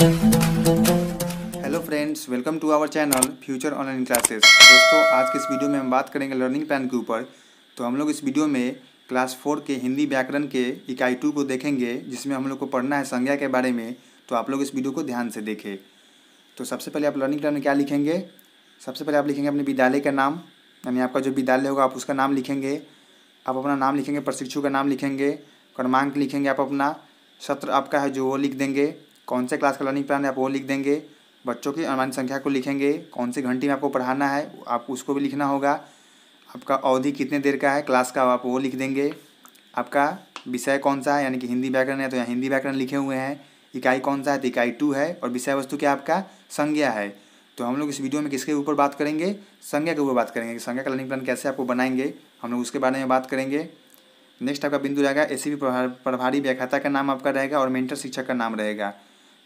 hello friends welcome to our channel future online classes दोस्तों आज के इस वीडियो में हम बात करेंगे लर्निंग प्लान के ऊपर तो हम लोग इस वीडियो में क्लास फोर के हिंदी व्याकरण के इकाई टू को देखेंगे जिसमें हम लोग को पढ़ना है संज्ञा के बारे में तो आप लोग इस वीडियो को ध्यान से देखें तो सबसे पहले आप लर्निंग प्लान में क्या लिखेंगे सबसे पहले आप लिखेंगे अपने विद्यालय का नाम यानी आपका जो विद्यालय होगा आप उसका नाम लिखेंगे आप अपना नाम लिखेंगे प्रशिक्षु का नाम लिखेंगे क्रमांक लिखेंगे आप अपना सत्र आपका है जो वो लिख देंगे कौन से क्लास का लर्निंग प्लान है आप वो लिख देंगे बच्चों की अनुमानित संख्या को लिखेंगे कौन सी घंटी में आपको पढ़ाना है आप उसको भी लिखना होगा आपका अवधि कितने देर का है क्लास का आप वो लिख देंगे आपका विषय कौन सा है यानी कि हिंदी व्याकरण है तो यहाँ हिंदी व्याकरण लिखे हुए हैं इकाई कौन सा है तो इकाई टू है और विषय वस्तु क्या आपका संज्ञा है तो हम लोग इस वीडियो में किसके ऊपर बात करेंगे संज्ञा के ऊपर बात करेंगे संज्ञा का लर्निंग प्लान कैसे आपको बनाएंगे हम लोग उसके बारे में बात करेंगे नेक्स्ट आपका बिंदु रहेगा ए सी प्रभारी व्याख्याता का नाम आपका रहेगा और मेंटर शिक्षक का नाम रहेगा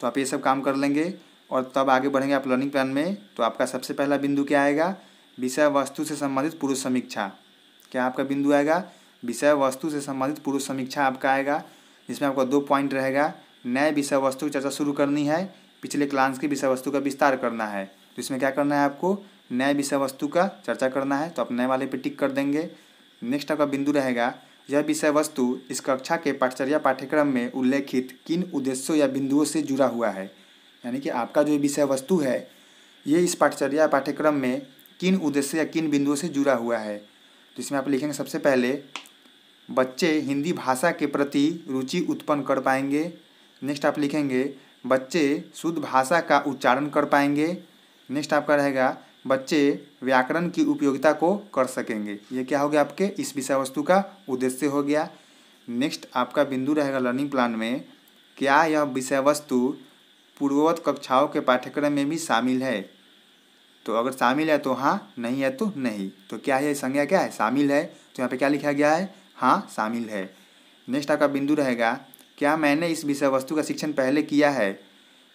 तो आप ये सब काम कर लेंगे और तब आगे बढ़ेंगे आप लर्निंग प्लान में तो आपका सबसे पहला बिंदु क्या आएगा विषय वस्तु से संबंधित पूर्व समीक्षा क्या आपका बिंदु आएगा विषय वस्तु से संबंधित पूर्व समीक्षा आपका आएगा जिसमें आपका दो पॉइंट रहेगा नए विषय वस्तु की चर्चा शुरू करनी है पिछले क्लांस की विषय वस्तु का विस्तार करना है तो इसमें क्या करना है आपको नए विषय वस्तु का चर्चा करना है तो आप नए वाले पे टिक कर देंगे नेक्स्ट आपका बिंदु रहेगा यह विषय वस्तु इस कक्षा के पाठचर्या पाठ्यक्रम में उल्लेखित किन उद्देश्यों या बिंदुओं से जुड़ा हुआ है यानी कि आपका जो विषय वस्तु है ये इस पाठचर्या पाठ्यक्रम में किन उद्देश्य या किन बिंदुओं से जुड़ा हुआ है तो इसमें आप लिखेंगे सबसे पहले बच्चे हिंदी भाषा के प्रति रुचि उत्पन्न कर पाएंगे नेक्स्ट आप लिखेंगे बच्चे शुद्ध भाषा का उच्चारण कर पाएंगे नेक्स्ट आपका रहेगा बच्चे व्याकरण की उपयोगिता को कर सकेंगे ये क्या हो गया आपके इस विषय वस्तु का उद्देश्य हो गया नेक्स्ट आपका बिंदु रहेगा लर्निंग प्लान में क्या यह विषय वस्तु पूर्ववत कक्षाओं के पाठ्यक्रम में भी शामिल है तो अगर शामिल है तो हाँ नहीं है तो नहीं तो क्या है संज्ञा क्या है शामिल है तो यहाँ पे क्या लिखा गया है हाँ शामिल है नेक्स्ट आपका बिंदु रहेगा क्या मैंने इस विषय वस्तु का शिक्षण पहले किया है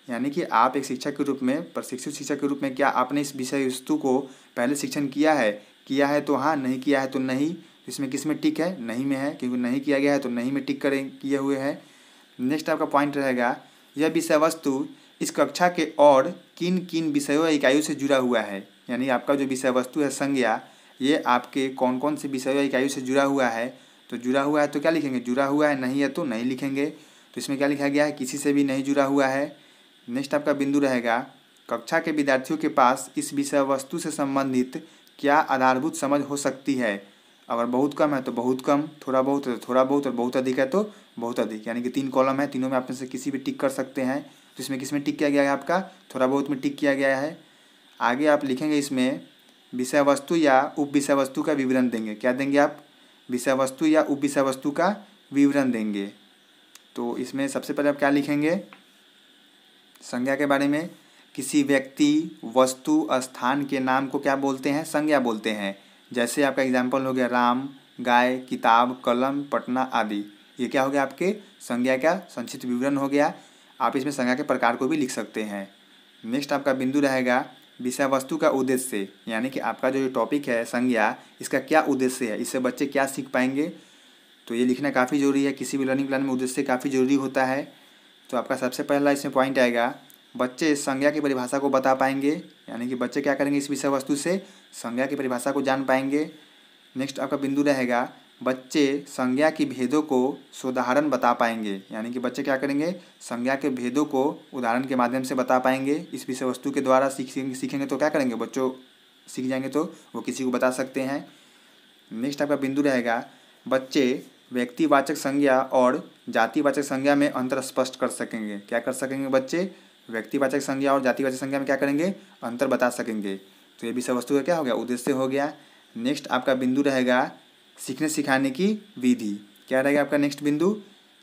यानी कि आप एक शिक्षक के रूप में प्रशिक्षित शिक्षक के रूप में क्या आपने इस विषय वस्तु को पहले शिक्षण किया है किया है तो हाँ नहीं किया है तो नहीं इसमें किस में टिक है नहीं में है क्योंकि नहीं किया गया है तो नहीं में टिक करें किए हुए हैं नेक्स्ट आपका पॉइंट रहेगा यह विषय वस्तु इस कक्षा के और किन किन विषयों इकाइयों से जुड़ा हुआ है यानी आपका जो विषय वस्तु है संज्ञा ये आपके कौन कौन से विषयों इकाइयों से जुड़ा हुआ है तो जुड़ा हुआ है तो क्या लिखेंगे जुड़ा हुआ है नहीं है तो नहीं लिखेंगे तो इसमें क्या लिखा गया है किसी से भी नहीं जुड़ा हुआ है नेक्स्ट आपका बिंदु रहेगा कक्षा के विद्यार्थियों के पास इस विषय वस्तु से संबंधित क्या आधारभूत समझ हो सकती है अगर बहुत कम है तो बहुत कम थोड़ा बहुत है तो थोड़ा बहुत और बहुत अधिक है तो बहुत अधिक यानी कि तीन कॉलम है तीनों में आप में से किसी भी टिक कर सकते हैं तो इसमें किस में टिक किया गया है आपका थोड़ा बहुत में टिक किया गया है आगे आप लिखेंगे इसमें विषय वस्तु या उप विषय वस्तु का विवरण देंगे क्या देंगे आप विषय वस्तु या उप विषय वस्तु का विवरण देंगे तो इसमें सबसे पहले आप क्या लिखेंगे संज्ञा के बारे में किसी व्यक्ति वस्तु स्थान के नाम को क्या बोलते हैं संज्ञा बोलते हैं जैसे आपका एग्जाम्पल हो गया राम गाय किताब कलम पटना आदि ये क्या हो गया आपके संज्ञा का संक्षिप्त विवरण हो गया आप इसमें संज्ञा के प्रकार को भी लिख सकते हैं नेक्स्ट आपका बिंदु रहेगा विषय वस्तु का उद्देश्य यानी कि आपका जो टॉपिक है संज्ञा इसका क्या उद्देश्य है इससे बच्चे क्या सीख पाएंगे तो ये लिखना काफ़ी ज़रूरी है किसी भी लर्निंग प्लान में उद्देश्य काफ़ी ज़रूरी होता है तो आपका सबसे पहला इसमें पॉइंट आएगा बच्चे संज्ञा की परिभाषा को बता पाएंगे यानी कि बच्चे क्या करेंगे इस विषय वस्तु से संज्ञा की परिभाषा को जान पाएंगे नेक्स्ट आपका बिंदु रहेगा बच्चे संज्ञा की भेदों को सुधारण बता पाएंगे यानी कि बच्चे क्या करेंगे संज्ञा के भेदों को उदाहरण के माध्यम से बता पाएंगे इस विषय वस्तु के द्वारा सीखेंगे सीखेंगे तो क्या करेंगे बच्चों सीख जाएंगे तो वो किसी को बता सकते हैं नेक्स्ट आपका बिंदु रहेगा बच्चे व्यक्तिवाचक संज्ञा और जातिवाचक संज्ञा में अंतर स्पष्ट कर सकेंगे क्या कर सकेंगे बच्चे व्यक्तिवाचक संज्ञा और जातिवाचक संज्ञा में क्या करेंगे अंतर बता सकेंगे तो ये विषय वस्तु का क्या हो गया उद्देश्य हो गया नेक्स्ट आपका बिंदु रहेगा सीखने सिखाने की विधि क्या रहेगा आपका नेक्स्ट बिंदु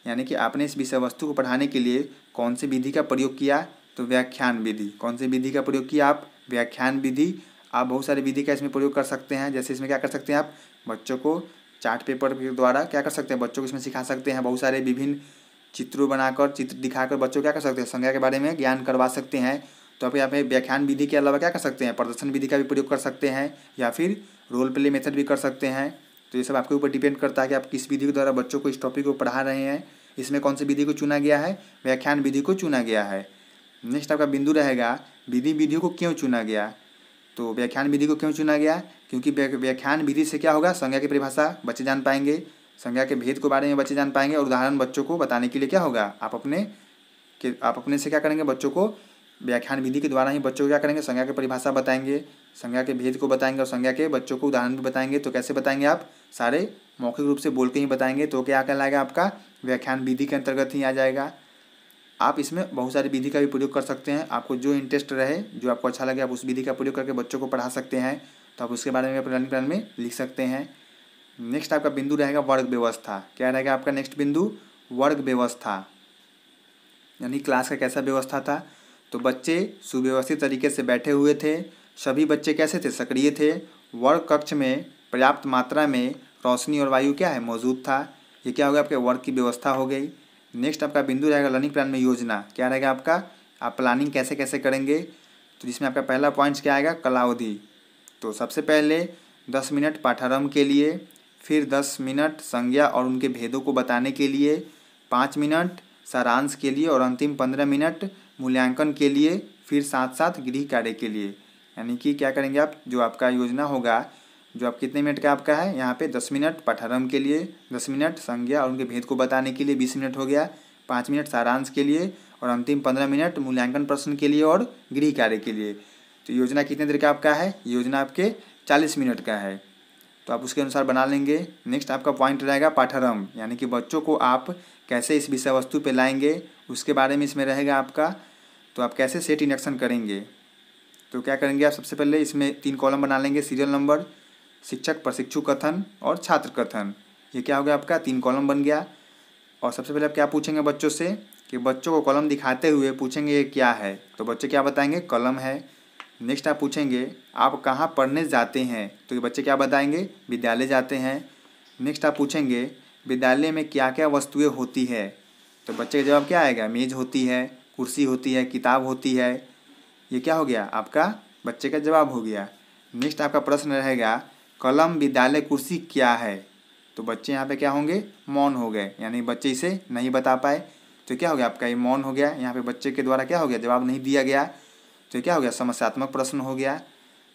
यानी कि आपने इस विषय वस्तु को पढ़ाने के लिए कौन सी विधि का प्रयोग किया तो व्याख्यान विधि कौन सी विधि का प्रयोग किया आप व्याख्यान विधि आप बहुत सारी विधि का इसमें प्रयोग कर सकते हैं जैसे इसमें क्या कर सकते हैं आप बच्चों को चार्ट पेपर के द्वारा क्या कर सकते हैं बच्चों को इसमें सिखा सकते हैं बहुत सारे विभिन्न चित्रों बनाकर चित्र दिखाकर बच्चों को क्या कर सकते हैं संज्ञा के बारे में ज्ञान करवा सकते हैं तो आप यहाँ पे व्याख्यान विधि के अलावा क्या कर सकते हैं प्रदर्शन विधि का भी प्रयोग कर सकते हैं या फिर रोल प्ले मेथड भी कर सकते हैं तो ये सब आपके ऊपर डिपेंड करता है कि आप किस विधि के द्वारा बच्चों को इस टॉपिक को पढ़ा रहे हैं इसमें कौन सी विधि को चुना गया है व्याख्यान विधि को चुना गया है नेक्स्ट आपका बिंदु रहेगा विधि विधि को क्यों चुना गया तो व्याख्यान विधि को क्यों चुना गया क्योंकि व्याख्यान विधि से क्या होगा संज्ञा की परिभाषा बच्चे जान पाएंगे संज्ञा के भेद के बारे में बच्चे जान पाएंगे और उदाहरण बच्चों को बताने के लिए क्या होगा आप अपने के आप अपने से क्या करेंगे बच्चों को व्याख्यान विधि के द्वारा ही बच्चों को क्या करेंगे संज्ञा की परिभाषा बताएंगे संज्ञा के भेद को बताएंगे और संज्ञा के बच्चों को उदाहरण भी बताएंगे तो कैसे बताएंगे आप सारे मौखिक रूप से बोल के ही बताएंगे तो क्या कहलाएगा आपका व्याख्यान विधि के अंतर्गत ही आ जाएगा आप इसमें बहुत सारी विधि का भी प्रयोग कर सकते हैं आपको जो इंटरेस्ट रहे जो आपको अच्छा लगे आप उस विधि का प्रयोग करके बच्चों को पढ़ा सकते हैं तो आप उसके बारे में आप लर्निंग प्लान में लिख सकते हैं नेक्स्ट आपका बिंदु रहेगा वर्ग व्यवस्था क्या रहेगा आपका नेक्स्ट बिंदु वर्ग व्यवस्था यानी क्लास का कैसा व्यवस्था था तो बच्चे सुव्यवस्थित तरीके से बैठे हुए थे सभी बच्चे कैसे थे सक्रिय थे वर्ग कक्ष में पर्याप्त मात्रा में रोशनी और वायु क्या है मौजूद था ये क्या हो गया आपके वर्ग की व्यवस्था हो गई नेक्स्ट आपका बिंदु रहेगा लर्निंग प्लान में योजना क्या रहेगा आपका आप प्लानिंग कैसे कैसे करेंगे तो जिसमें आपका पहला पॉइंट क्या आएगा कलावधि तो सबसे पहले दस मिनट पाठारम्भ के लिए फिर दस मिनट संज्ञा और उनके भेदों को बताने के लिए पाँच मिनट सारांश के लिए और अंतिम पंद्रह मिनट मूल्यांकन के लिए फिर साथ साथ गृह कार्य के लिए यानी कि क्या करेंगे आप जो आपका योजना होगा जो आप कितने मिनट का आपका है यहाँ पे दस मिनट पाठारम्भ के लिए दस मिनट संज्ञा और उनके भेद को बताने के लिए बीस मिनट हो गया पाँच मिनट सारांश के लिए और अंतिम पंद्रह मिनट मूल्यांकन प्रश्न के लिए और गृह कार्य के लिए तो योजना कितने देर का आपका है योजना आपके चालीस मिनट का है तो आप उसके अनुसार बना लेंगे नेक्स्ट आपका पॉइंट रहेगा पाठ्यक्रम यानी कि बच्चों को आप कैसे इस विषय वस्तु पर लाएंगे उसके बारे में इसमें रहेगा आपका तो आप कैसे सेट इंडक्शन करेंगे तो क्या करेंगे आप सबसे पहले इसमें तीन कॉलम बना लेंगे सीरियल नंबर शिक्षक प्रशिक्षु कथन और छात्र कथन ये क्या हो गया आपका तीन कॉलम बन गया और सबसे पहले आप क्या पूछेंगे बच्चों से कि बच्चों को कॉलम दिखाते हुए पूछेंगे ये क्या है तो बच्चे क्या बताएंगे कलम है नेक्स्ट आप पूछेंगे आप कहाँ पढ़ने जाते हैं तो ये बच्चे क्या बताएंगे विद्यालय जाते हैं नेक्स्ट आप पूछेंगे विद्यालय में क्या क्या वस्तुएं होती है तो बच्चे का जवाब क्या आएगा मेज़ होती है कुर्सी होती है किताब होती है ये क्या हो गया आपका बच्चे का जवाब हो गया नेक्स्ट आपका प्रश्न रहेगा कलम विद्यालय कुर्सी क्या है तो बच्चे यहाँ पे क्या होंगे मौन हो गए यानी बच्चे इसे नहीं बता पाए तो क्या हो गया आपका ये मौन हो गया यहाँ पे बच्चे के द्वारा क्या हो गया जवाब नहीं दिया गया तो क्या हो गया समस्यात्मक प्रश्न हो गया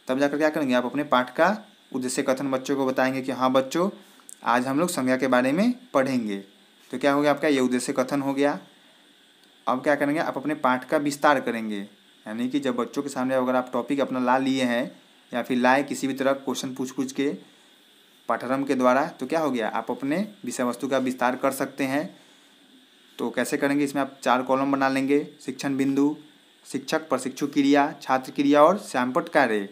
तब जाकर क्या करेंगे आप अपने पाठ का उद्देश्य कथन बच्चों को बताएंगे कि हाँ बच्चों आज हम लोग संज्ञा के बारे में पढ़ेंगे तो क्या हो गया आपका ये उद्देश्य कथन हो गया अब क्या करेंगे आप अपने पाठ का विस्तार करेंगे यानी कि जब बच्चों के सामने अगर आप टॉपिक अपना ला लिए हैं या फिर लाए किसी भी तरह क्वेश्चन पूछ पूछ के पाठ्यक्रम के द्वारा तो क्या हो गया आप अपने विषय वस्तु का विस्तार कर सकते हैं तो कैसे करेंगे इसमें आप चार कॉलम बना लेंगे शिक्षण बिंदु शिक्षक प्रशिक्षु क्रिया छात्र क्रिया और श्यामपट कार्य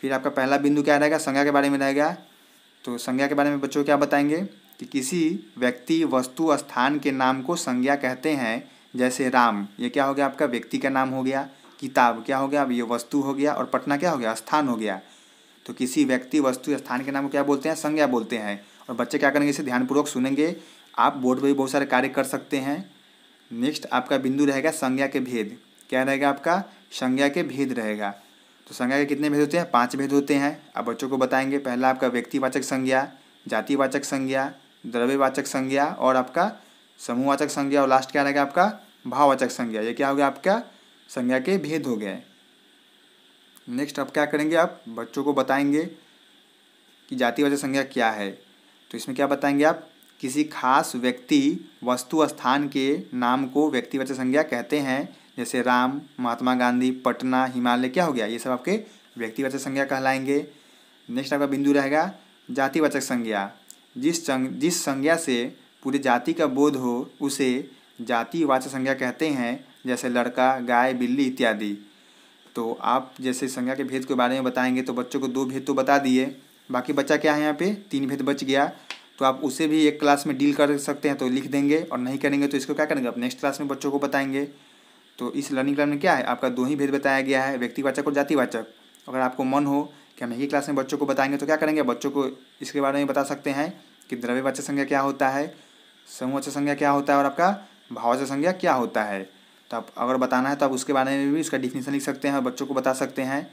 फिर आपका पहला बिंदु क्या रहेगा संज्ञा के बारे में रहेगा तो संज्ञा के बारे में बच्चों क्या बताएंगे कि किसी व्यक्ति वस्तु स्थान के नाम को संज्ञा कहते हैं जैसे राम ये क्या हो गया आपका व्यक्ति का नाम हो गया किताब क्या हो गया अब ये वस्तु हो गया और पटना क्या हो गया स्थान हो गया तो किसी व्यक्ति वस्तु स्थान के नाम को क्या बोलते हैं संज्ञा बोलते हैं और बच्चे क्या करेंगे इसे ध्यानपूर्वक सुनेंगे आप बोर्ड पर भी बहुत सारे कार्य कर सकते हैं नेक्स्ट आपका बिंदु रहेगा संज्ञा के भेद क्या रहेगा आपका संज्ञा के भेद रहेगा तो संज्ञा के कितने भेद होते हैं पांच भेद होते हैं अब बच्चों को बताएंगे पहला आपका व्यक्तिवाचक संज्ञा जातिवाचक संज्ञा द्रव्यवाचक संज्ञा और आपका समूहवाचक संज्ञा और लास्ट क्या रहेगा आपका भाववाचक संज्ञा ये क्या हो गया आपका संज्ञा के भेद हो गए नेक्स्ट आप क्या करेंगे आप बच्चों को बताएंगे कि जातिवाचक संज्ञा क्या है तो इसमें क्या बताएंगे आप किसी खास व्यक्ति वस्तु स्थान के नाम को व्यक्तिवाचक संज्ञा कहते हैं जैसे राम महात्मा गांधी पटना हिमालय क्या हो गया ये सब आपके व्यक्तिवाचक संज्ञा कहलाएंगे नेक्स्ट आपका बिंदु रहेगा जातिवाचक संज्ञा जिस संग जिस संज्ञा से पूरी जाति का बोध हो उसे जातिवाचक संज्ञा कहते हैं जैसे लड़का गाय बिल्ली इत्यादि तो आप जैसे संज्ञा के भेद के बारे में बताएंगे तो बच्चों को दो भेद तो बता दिए बाकी बच्चा क्या है यहाँ पे तीन भेद बच गया तो आप उसे भी एक क्लास में डील कर सकते हैं तो लिख देंगे और नहीं करेंगे तो इसको क्या करेंगे आप नेक्स्ट क्लास में बच्चों को बताएंगे तो इस लर्निंग प्लान में क्या है आपका दो ही भेद बताया गया है व्यक्तिवाचक और जातिवाचक अगर आपको मन हो कि हम यही क्लास में बच्चों को बताएंगे तो क्या करेंगे बच्चों को इसके बारे में बता सकते हैं कि द्रव्यवाचक संज्ञा क्या होता है समूहवाचक संज्ञा क्या होता है और आपका भाववाचक संज्ञा क्या होता है तो आप अगर बताना है तो आप उसके बारे में भी इसका डिफिनेशन लिख सकते हैं और बच्चों को बता सकते हैं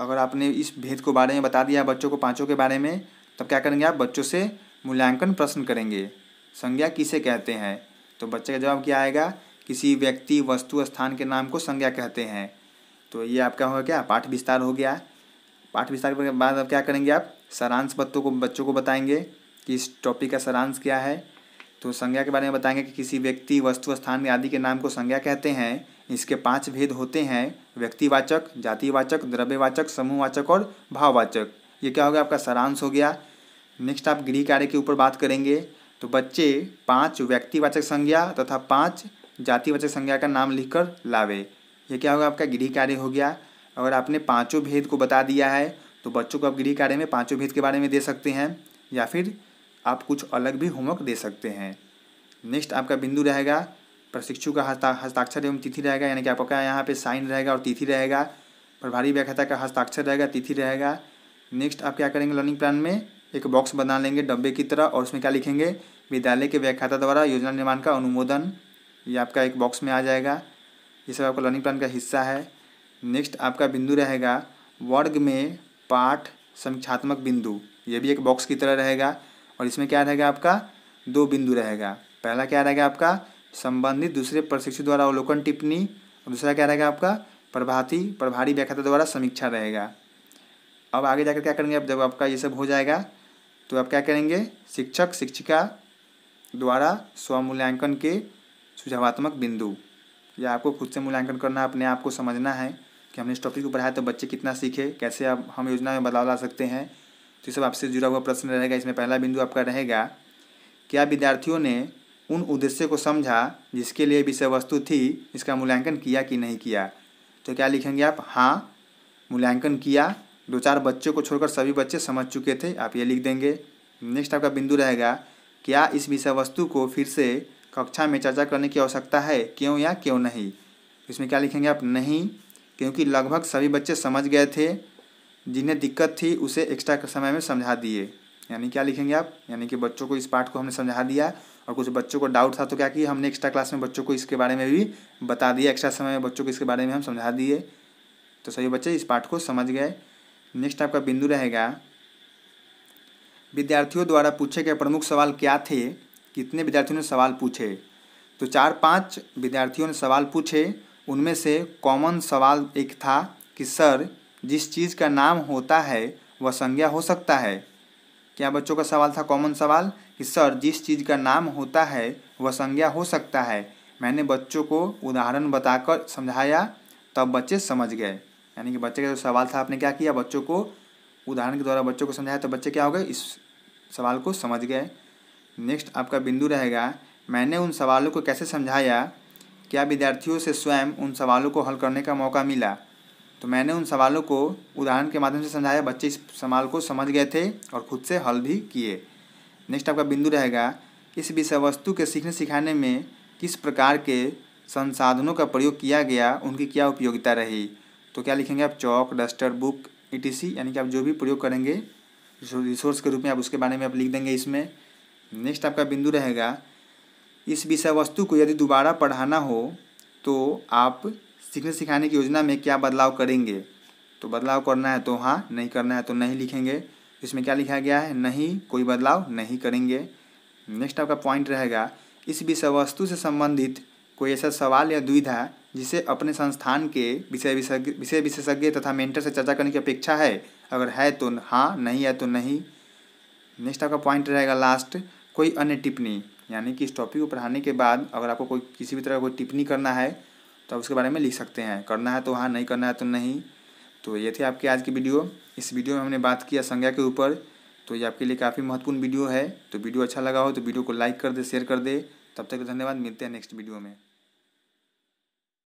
अगर आपने इस भेद को बारे में बता दिया बच्चों को पाँचों के बारे में तब क्या करेंगे आप बच्चों से मूल्यांकन प्रश्न करेंगे संज्ञा किसे कहते हैं तो बच्चे का जवाब क्या आएगा किसी व्यक्ति वस्तु स्थान के नाम को संज्ञा कहते हैं तो ये आपका हो क्या पाठ विस्तार हो गया पाठ विस्तार के बाद अब क्या करेंगे आप सारांश बच्चों को बच्चों को बताएंगे कि इस टॉपिक का सारांश क्या है तो संज्ञा के बारे में बताएंगे कि किसी व्यक्ति वस्तु स्थान आदि के नाम को संज्ञा कहते हैं इसके पांच भेद होते हैं व्यक्तिवाचक जातिवाचक द्रव्यवाचक समूहवाचक और भाववाचक ये क्या हो गया आपका सारांश हो गया नेक्स्ट आप गृह कार्य के ऊपर बात करेंगे तो बच्चे पाँच व्यक्तिवाचक संज्ञा तथा पाँच जातिवाचक संज्ञा का नाम लिखकर लावे ये क्या होगा आपका गृह कार्य हो गया अगर आपने पांचों भेद को बता दिया है तो बच्चों को आप गृह कार्य में पांचों भेद के बारे में दे सकते हैं या फिर आप कुछ अलग भी होमवर्क दे सकते हैं नेक्स्ट आपका बिंदु रहेगा प्रशिक्षु का हस्ताक्षर एवं तिथि रहेगा यानी कि आपका यहाँ पर साइन रहेगा और तिथि रहेगा प्रभारी व्याख्याता का हस्ताक्षर रहेगा तिथि रहेगा नेक्स्ट आप क्या करेंगे लर्निंग प्लान में एक बॉक्स बना लेंगे डब्बे की तरह और उसमें क्या लिखेंगे विद्यालय के व्याख्याता द्वारा योजना निर्माण का अनुमोदन ये आपका एक बॉक्स में आ जाएगा ये सब आपका लर्निंग प्लान का हिस्सा है नेक्स्ट आपका बिंदु रहेगा वर्ग में पाठ समीक्षात्मक बिंदु ये भी एक बॉक्स की तरह रहेगा और इसमें क्या रहेगा आपका दो बिंदु रहेगा पहला क्या रहेगा आपका संबंधित दूसरे प्रशिक्षु द्वारा अवलोकन टिप्पणी और दूसरा क्या रहेगा आपका प्रभाती प्रभारी व्याख्याता द्वारा समीक्षा रहेगा अब आगे जाकर क्या करेंगे अब जब आपका ये सब हो जाएगा तो आप क्या करेंगे शिक्षक शिक्षिका द्वारा स्वमूल्यांकन के सुझावात्मक बिंदु या आपको खुद से मूल्यांकन करना अपने आप को समझना है कि हमने इस टॉपिक को पढ़ाया तो बच्चे कितना सीखे कैसे अब हम योजना में बदलाव ला सकते हैं तो सब आपसे जुड़ा हुआ प्रश्न रहेगा इसमें पहला बिंदु आपका रहेगा क्या विद्यार्थियों ने उन उद्देश्य को समझा जिसके लिए विषय वस्तु थी इसका मूल्यांकन किया कि नहीं किया तो क्या लिखेंगे आप हाँ मूल्यांकन किया दो चार बच्चों को छोड़कर सभी बच्चे समझ चुके थे आप ये लिख देंगे नेक्स्ट आपका बिंदु रहेगा क्या इस विषय वस्तु को फिर से कक्षा में चर्चा करने की आवश्यकता है क्यों या क्यों नहीं इसमें क्या लिखेंगे आप नहीं क्योंकि लगभग सभी बच्चे समझ गए थे जिन्हें दिक्कत थी उसे एक्स्ट्रा समय में समझा दिए यानी क्या लिखेंगे आप यानी कि बच्चों को इस पार्ट को हमने समझा दिया और कुछ बच्चों को डाउट था तो क्या कि हमने एक्स्ट्रा क्लास में बच्चों को इसके बारे में भी बता दिया एक्स्ट्रा समय में बच्चों को इसके बारे में हम समझा दिए तो सभी बच्चे इस पार्ट को समझ गए नेक्स्ट आपका बिंदु रहेगा विद्यार्थियों द्वारा पूछे गए प्रमुख सवाल क्या थे कितने विद्यार्थियों ने सवाल पूछे तो चार पांच विद्यार्थियों ने सवाल पूछे उनमें से कॉमन सवाल एक था कि सर जिस चीज़ का नाम होता है वह संज्ञा हो सकता है क्या बच्चों का सवाल था कॉमन सवाल कि सर जिस चीज़ का नाम होता है वह संज्ञा हो सकता है मैंने बच्चों को उदाहरण बताकर समझाया तब बच्चे समझ गए यानी कि बच्चे का जो सवाल था आपने क्या किया बच्चों को उदाहरण के द्वारा बच्चों को समझाया तो बच्चे क्या हो गए इस सवाल को समझ गए नेक्स्ट आपका बिंदु रहेगा मैंने उन सवालों को कैसे समझाया क्या विद्यार्थियों से स्वयं उन सवालों को हल करने का मौका मिला तो मैंने उन सवालों को उदाहरण के माध्यम से समझाया बच्चे इस सवाल को समझ गए थे और खुद से हल भी किए नेक्स्ट आपका बिंदु रहेगा इस विषय वस्तु के सीखने सिखाने में किस प्रकार के संसाधनों का प्रयोग किया गया उनकी क्या उपयोगिता रही तो क्या लिखेंगे आप चौक डस्टर बुक ई यानी कि आप जो भी प्रयोग करेंगे रिसोर्स के रूप में आप उसके बारे में आप लिख देंगे इसमें नेक्स्ट आपका बिंदु रहेगा इस विषय वस्तु को यदि दोबारा पढ़ाना हो तो आप सीखने सिखाने की योजना में क्या बदलाव करेंगे तो बदलाव करना है तो हाँ नहीं करना है तो नहीं लिखेंगे इसमें क्या लिखा गया है नहीं कोई बदलाव नहीं करेंगे नेक्स्ट आपका पॉइंट रहेगा इस विषय वस्तु से संबंधित कोई ऐसा सवाल या दुविधा जिसे अपने संस्थान के विषय विषय विशेषज्ञ तथा मेंटर से चर्चा करने की अपेक्षा है अगर है तो हाँ नहीं है तो नहीं नेक्स्ट आपका पॉइंट रहेगा लास्ट कोई अन्य टिप्पणी यानी कि इस टॉपिक को पढ़ाने के बाद अगर आपको कोई किसी भी तरह का कोई टिप्पणी करना है तो आप उसके बारे में लिख सकते हैं करना है तो हाँ नहीं करना है तो नहीं तो ये थे आपके आज की वीडियो इस वीडियो में हमने बात किया संज्ञा के ऊपर तो ये आपके लिए काफ़ी महत्वपूर्ण वीडियो है तो वीडियो अच्छा लगा हो तो वीडियो को लाइक कर दे शेयर कर दे तब तक धन्यवाद मिलते हैं नेक्स्ट वीडियो में